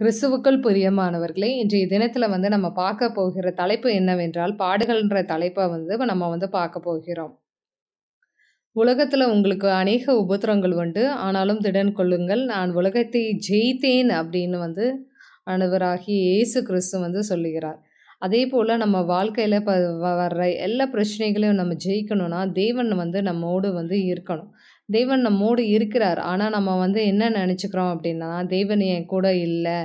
கிறிஸ்துவுக்குள் பிரியமானவர்களே இன்றைய தினத்தில் வந்து நம்ம பார்க்க போகிற தலைப்பு என்னவென்றால் பாடுகள்ன்ற தலைப்பை வந்து நம்ம வந்து பார்க்க போகிறோம் உலகத்தில் உங்களுக்கு அநேக உபத்திரங்கள் உண்டு ஆனாலும் திடன் கொள்ளுங்கள் நான் உலகத்தை ஜெயித்தேன் அப்படின்னு வந்து அனுவராகி இயேசு கிறிஸ்து வந்து சொல்லுகிறார் அதே போல் நம்ம வாழ்க்கையில் வர்ற எல்லா பிரச்சனைகளையும் நம்ம ஜெயிக்கணும்னா தேவன் வந்து நம்மோடு வந்து இருக்கணும் தேவன் நம்மோடு இருக்கிறார் ஆனால் நம்ம வந்து என்ன நினச்சிக்கிறோம் அப்படின்னா தேவன் என் கூட இல்லை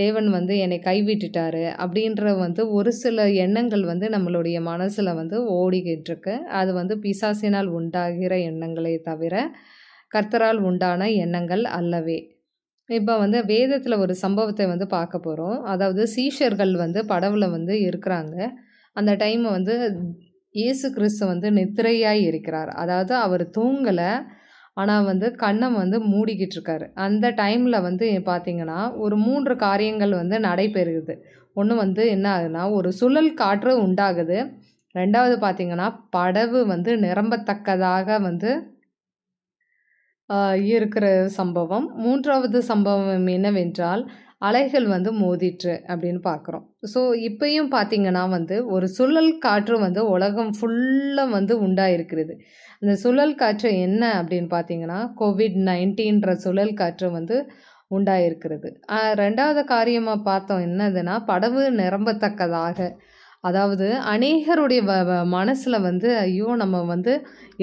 தேவன் வந்து என்னை கைவிட்டுட்டாரு அப்படின்ற வந்து ஒரு சில எண்ணங்கள் வந்து நம்மளுடைய மனசில் வந்து ஓடிக்கிட்டு இருக்கு அது வந்து பிசாசினால் உண்டாகிற எண்ணங்களே தவிர கர்த்தரால் உண்டான எண்ணங்கள் அல்லவே இப்போ வந்து வேதத்தில் ஒரு சம்பவத்தை வந்து பார்க்க போகிறோம் அதாவது சீஷர்கள் வந்து படவில் வந்து இருக்கிறாங்க அந்த டைம் வந்து இயேசு கிறிஸ்து வந்து நித்திரையாய் இருக்கிறார் அதாவது அவர் தூங்கலை ஆனால் வந்து கண்ணம் வந்து மூடிக்கிட்டு இருக்காரு அந்த டைமில் வந்து பார்த்தீங்கன்னா ஒரு மூன்று காரியங்கள் வந்து நடைபெறுகிறது ஒன்று வந்து என்ன ஆகுதுன்னா ஒரு சுழல் காற்று உண்டாகுது ரெண்டாவது பார்த்தீங்கன்னா படவு வந்து நிரம்பத்தக்கதாக வந்து இருக்கிற சம்பவம் மூன்றாவது சம்பவம் என்னவென்றால் அலைகள் வந்து மோதிற்று அப்படின்னு பார்க்குறோம் ஸோ இப்பையும் பார்த்தீங்கன்னா வந்து ஒரு சுழல் காற்று வந்து உலகம் ஃபுல்லாக வந்து உண்டாயிருக்கிறது அந்த சுழல் காற்று என்ன அப்படின்னு பார்த்தீங்கன்னா கோவிட் நைன்டீன்ற சுழல் காற்று வந்து உண்டாயிருக்கிறது ரெண்டாவது காரியமாக பார்த்தோம் என்னதுன்னா படவு நிரம்பத்தக்கதாக அதாவது அநேகருடைய மனசில் வந்து ஐயோ நம்ம வந்து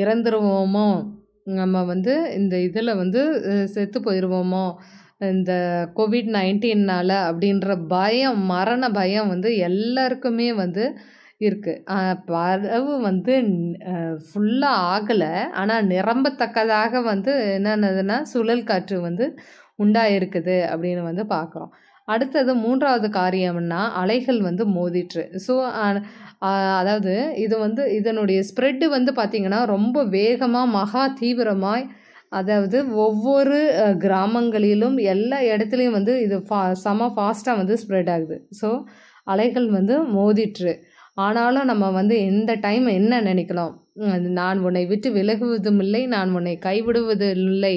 இறந்துருவோமோ நம்ம வந்து இந்த இதில் வந்து செத்து போயிடுவோமோ இந்த கோவிட் நைன்டீன்னால் அப்படின்ற பயம் மரண பயம் வந்து எல்லாருக்குமே வந்து இருக்குது பரவு வந்து ஃபுல்லாக ஆகலை ஆனால் நிரம்பத்தக்கதாக வந்து என்னென்னதுன்னா சுழல் காற்று வந்து உண்டாயிருக்குது அப்படின்னு வந்து பார்க்குறோம் அடுத்தது மூன்றாவது காரியம்னா அலைகள் வந்து மோதிற்று ஸோ அதாவது இது வந்து இதனுடைய ஸ்ப்ரெட்டு வந்து பார்த்திங்கன்னா ரொம்ப வேகமாக மகா தீவிரமாக அதாவது ஒவ்வொரு கிராமங்களிலும் எல்லா இடத்துலையும் வந்து இது ஃபா செம ஃபாஸ்ட்டாக வந்து ஸ்ப்ரெட் ஆகுது ஸோ அலைகள் வந்து மோதிற்று ஆனாலும் நம்ம வந்து எந்த டைம் என்ன நினைக்கலாம் நான் உன்னை விட்டு விலகுவதும் இல்லை நான் உன்னை கைவிடுவதும் இல்லை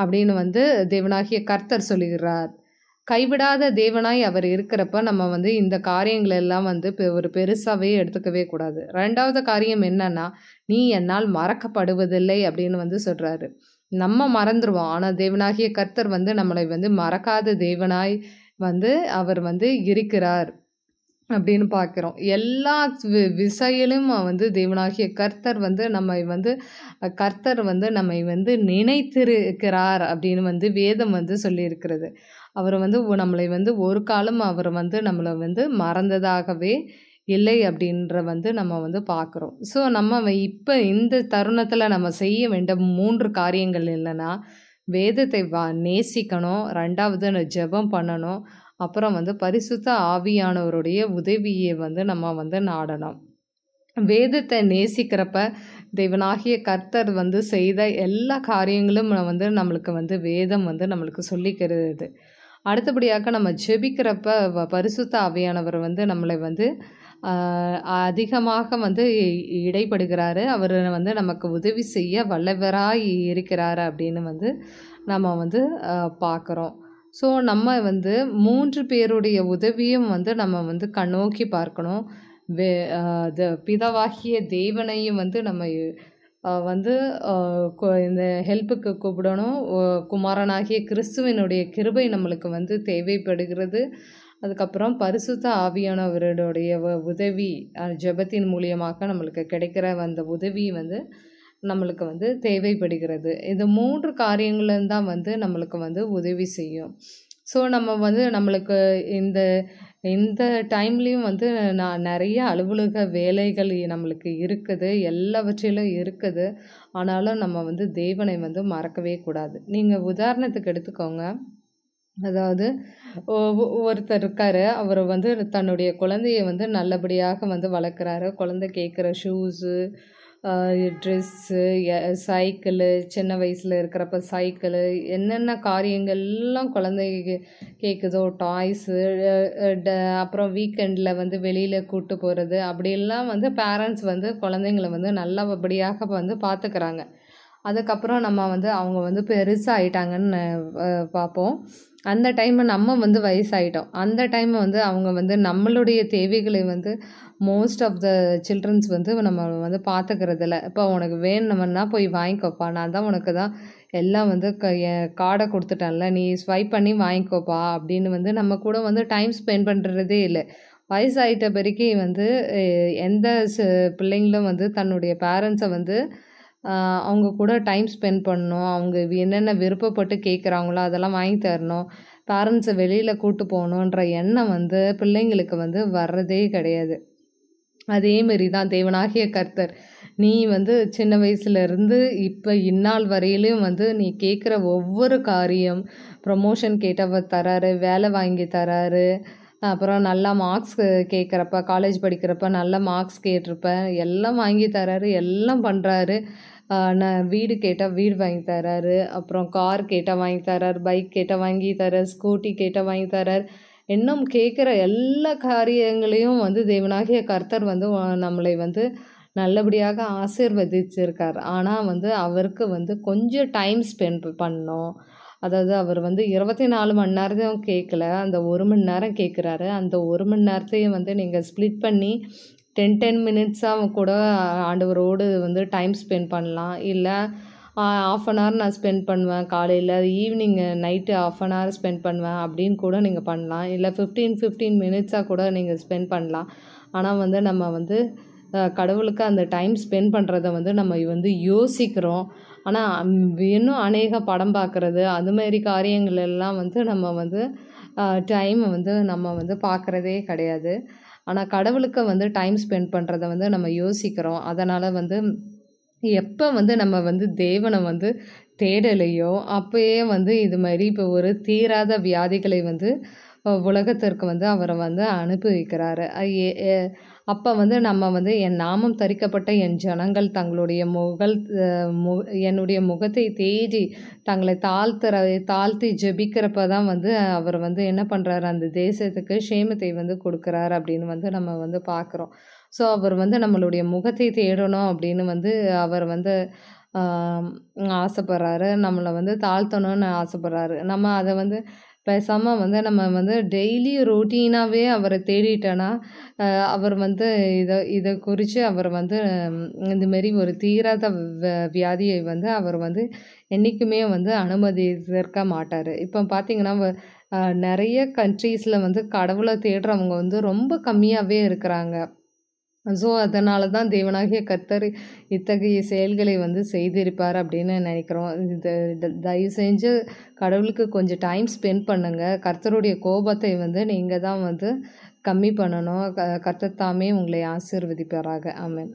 அப்படின்னு வந்து தேவனாகிய கர்த்தர் சொல்லுகிறார் கைவிடாத தேவனாய் அவர் இருக்கிறப்ப நம்ம வந்து இந்த காரியங்கள் எல்லாம் வந்து ஒரு பெருசாகவே எடுத்துக்கவே கூடாது ரெண்டாவது காரியம் என்னன்னா நீ என்னால் மறக்கப்படுவதில்லை அப்படின்னு வந்து சொல்கிறாரு நம்ம மறந்துடுவோம் ஆனால் தேவனாகிய கர்த்தர் வந்து நம்மளை வந்து மறக்காத தேவனாய் வந்து அவர் வந்து இருக்கிறார் அப்படின்னு பார்க்குறோம் எல்லா வி விசையிலும் வந்து தேவனாகிய கர்த்தர் வந்து நம்மை வந்து கர்த்தர் வந்து நம்மை வந்து நினைத்திருக்கிறார் அப்படின்னு வந்து வேதம் வந்து சொல்லியிருக்கிறது அவர் வந்து நம்மளை வந்து ஒரு காலம் அவர் வந்து நம்மளை வந்து மறந்ததாகவே இல்லை அப்படின்ற வந்து நம்ம வந்து பார்க்குறோம் ஸோ நம்ம இப்போ இந்த தருணத்தில் நம்ம செய்ய வேண்டிய மூன்று காரியங்கள் இல்லைன்னா வேதத்தை வா நேசிக்கணும் ரெண்டாவது ஜெபம் பண்ணணும் அப்புறம் வந்து பரிசுத்த ஆவியானவருடைய உதவியை வந்து நம்ம வந்து நாடணும் வேதத்தை நேசிக்கிறப்ப தெய்வனாகிய கர்த்தர் வந்து செய்த எல்லா காரியங்களும் வந்து நம்மளுக்கு வந்து வேதம் வந்து நம்மளுக்கு சொல்லிக்கிறது அடுத்தபடியாக நம்ம ஜெபிக்கிறப்ப பரிசுத்த ஆவியானவர் வந்து நம்மளை வந்து அதிகமாக வந்து இடைப்படுகிறாரு அவர் வந்து நமக்கு உதவி செய்ய வல்லவராய் இருக்கிறார் அப்படின்னு வந்து நம்ம வந்து பார்க்குறோம் ஸோ நம்ம வந்து மூன்று பேருடைய உதவியும் வந்து நம்ம வந்து கண்ணோக்கி பார்க்கணும் வே பிதவாகிய தேவனையும் வந்து நம்ம வந்து இந்த ஹெல்ப்புக்கு கூப்பிடணும் குமாரனாகிய கிறிஸ்துவனுடைய கிருபை நம்மளுக்கு வந்து தேவைப்படுகிறது அதுக்கப்புறம் பரிசுத்த ஆவியானவருடைய உதவி ஜெபத்தின் மூலியமாக நம்மளுக்கு கிடைக்கிற அந்த உதவி வந்து நம்மளுக்கு வந்து தேவைப்படுகிறது இது மூன்று காரியங்களும் தான் வந்து நம்மளுக்கு வந்து உதவி செய்யும் ஸோ நம்ம வந்து நம்மளுக்கு இந்த இந்த டைம்லேயும் வந்து நான் நிறைய அலுவலக வேலைகள் நம்மளுக்கு இருக்குது எல்லாவற்றிலும் இருக்குது ஆனாலும் நம்ம வந்து தேவனை வந்து மறக்கவே கூடாது நீங்கள் உதாரணத்துக்கு எடுத்துக்கோங்க அதாவது ஒருத்தர் இருக்கார் அவர் வந்து தன்னுடைய குழந்தைய வந்து நல்லபடியாக வந்து வளர்க்குறாரு குழந்தை கேட்குற ஷூஸு ட்ரெஸ்ஸு சைக்கிளு சின்ன வயசில் இருக்கிறப்ப சைக்கிளு என்னென்ன காரியங்கள் எல்லாம் குழந்தைக்கு கேட்குதோ டாய்ஸு அப்புறம் வீக்கெண்டில் வந்து வெளியில் கூப்பிட்டு போகிறது அப்படியெல்லாம் வந்து பேரண்ட்ஸ் வந்து குழந்தைங்கள வந்து நல்லபடியாக வந்து பார்த்துக்கிறாங்க அதுக்கப்புறம் நம்ம வந்து அவங்க வந்து பெருசாகிட்டாங்கன்னு பார்ப்போம் அந்த டைம் நம்ம வந்து வயசாகிட்டோம் அந்த டைம் வந்து அவங்க வந்து நம்மளுடைய தேவைகளை வந்து மோஸ்ட் ஆஃப் த சில்ட்ரன்ஸ் வந்து நம்ம வந்து பார்த்துக்கறதில்ல இப்போ உனக்கு வேணுமன்னா போய் வாங்கிக்கோப்பா நான் தான் உனக்கு தான் எல்லாம் வந்து க கார்டை கொடுத்துட்டேன்ல நீ ஸ்வைப் பண்ணி வாங்கிக்கோப்பா அப்படின்னு வந்து நம்ம கூட வந்து டைம் ஸ்பெண்ட் பண்ணுறதே இல்லை வயசாகிட்ட பிறகு வந்து எந்த பிள்ளைங்களும் வந்து தன்னுடைய பேரண்ட்ஸை வந்து அவங்க கூட டைம் ஸ்பெண்ட் பண்ணணும் அவங்க என்னென்ன விருப்பப்பட்டு கேட்குறாங்களோ அதெல்லாம் வாங்கி தரணும் பேரண்ட்ஸை வெளியில் கூப்பிட்டு போகணுன்ற எண்ணம் வந்து பிள்ளைங்களுக்கு வந்து வர்றதே கிடையாது அதேமாரி தான் தேவனாகிய கர்த்தர் நீ வந்து சின்ன வயசுலேருந்து இப்போ இந்நாள் வரையிலையும் வந்து நீ கேட்குற ஒவ்வொரு காரியம் ப்ரமோஷன் கேட்டவ தராரு வேலை வாங்கி தராரு அப்புறம் நல்லா மார்க்ஸ் கேட்குறப்ப காலேஜ் படிக்கிறப்ப நல்ல மார்க்ஸ் கேட்டிருப்ப எல்லாம் வாங்கி தராரு எல்லாம் பண்ணுறாரு நான் வீடு கேட்டால் வீடு வாங்கி தராரு அப்புறம் கார் கேட்டால் வாங்கி தரார் பைக் கேட்டால் வாங்கி தரார் ஸ்கூட்டி கேட்டால் வாங்கி தரார் இன்னும் கேட்குற எல்லா காரியங்களையும் வந்து தேவனாகிய கர்த்தர் வந்து நம்மளை வந்து நல்லபடியாக ஆசீர்வதிச்சிருக்கார் ஆனால் வந்து அவருக்கு வந்து கொஞ்சம் டைம் ஸ்பெண்ட் பண்ணோம் அதாவது அவர் வந்து இருபத்தி நாலு மணி நேரத்தையும் கேட்கல அந்த ஒரு மணி நேரம் கேட்குறாரு அந்த ஒரு மணி நேரத்தையும் வந்து நீங்கள் ஸ்ப்ளிட் பண்ணி டென் டென் மினிட்ஸாக கூட ஆண்டவரோடு வந்து டைம் ஸ்பெண்ட் பண்ணலாம் இல்லை ஆஃப் அன் ஹவர் நான் ஸ்பெண்ட் பண்ணுவேன் காலையில் evening night half an hour spend பண்ணுவேன் அப்படின்னு கூட நீங்கள் பண்ணலாம் இல்லை ஃபிஃப்டீன் ஃபிஃப்டீன் மினிட்ஸாக கூட நீங்கள் ஸ்பெண்ட் பண்ணலாம் ஆனால் வந்து நம்ம வந்து கடவுளுக்கு அந்த டைம் ஸ்பெண்ட் பண்ணுறத வந்து நம்ம வந்து யோசிக்கிறோம் ஆனால் இன்னும் அநேக படம் பார்க்குறது அதுமாரி காரியங்கள் எல்லாம் வந்து நம்ம வந்து டைம் வந்து நம்ம வந்து பார்க்குறதே கிடையாது ஆனால் கடவுளுக்கு வந்து டைம் ஸ்பெண்ட் பண்ணுறத வந்து நம்ம யோசிக்கிறோம் அதனால் வந்து எப்போ வந்து நம்ம வந்து தேவனை வந்து தேடலையோ அப்போயே வந்து இது மாதிரி இப்போ ஒரு தீராத வியாதிகளை வந்து உலகத்திற்கு வந்து அவரை வந்து அனுப்பி வைக்கிறாரு அப்போ வந்து நம்ம வந்து என் நாமம் தரிக்கப்பட்ட என் ஜனங்கள் தங்களுடைய முகல் மு என்னுடைய முகத்தை தேடி தங்களை தாழ்த்துற தாழ்த்தி ஜெபிக்கிறப்ப தான் வந்து அவர் வந்து என்ன பண்ணுறாரு அந்த தேசத்துக்கு க்ஷேமத்தை வந்து கொடுக்குறாரு அப்படின்னு வந்து நம்ம வந்து பார்க்குறோம் ஸோ அவர் வந்து நம்மளுடைய முகத்தை தேடணும் அப்படின்னு வந்து அவர் வந்து ஆசைப்பட்றாரு நம்மளை வந்து தாழ்த்தணும்னு ஆசைப்பட்றாரு நம்ம அதை வந்து பேசாமல் வந்து நம்ம வந்து டெய்லி ரொட்டீனாகவே அவரை தேடிட்டோன்னா அவர் வந்து இதை இதை குறித்து அவர் வந்து இந்தமாரி ஒரு தீராத வியாதியை வந்து அவர் வந்து என்றைக்குமே வந்து அனுமதி சேர்க்க மாட்டார் இப்போ பார்த்திங்கன்னா நிறைய கண்ட்ரீஸில் வந்து கடவுளை தேடுறவங்க வந்து ரொம்ப கம்மியாகவே இருக்கிறாங்க ஸோ அதனால தான் தேவனாகிய கத்தர் இத்தகைய செயல்களை வந்து செய்திருப்பார் அப்படின்னு நினைக்கிறோம் இது தயவு செஞ்சு கடவுளுக்கு கொஞ்சம் டைம் ஸ்பெண்ட் பண்ணுங்கள் கர்த்தருடைய கோபத்தை வந்து நீங்கள் தான் வந்து கம்மி பண்ணணும் க கர்த்தர் உங்களை ஆசீர்வதிப்பாராக ஆமேன்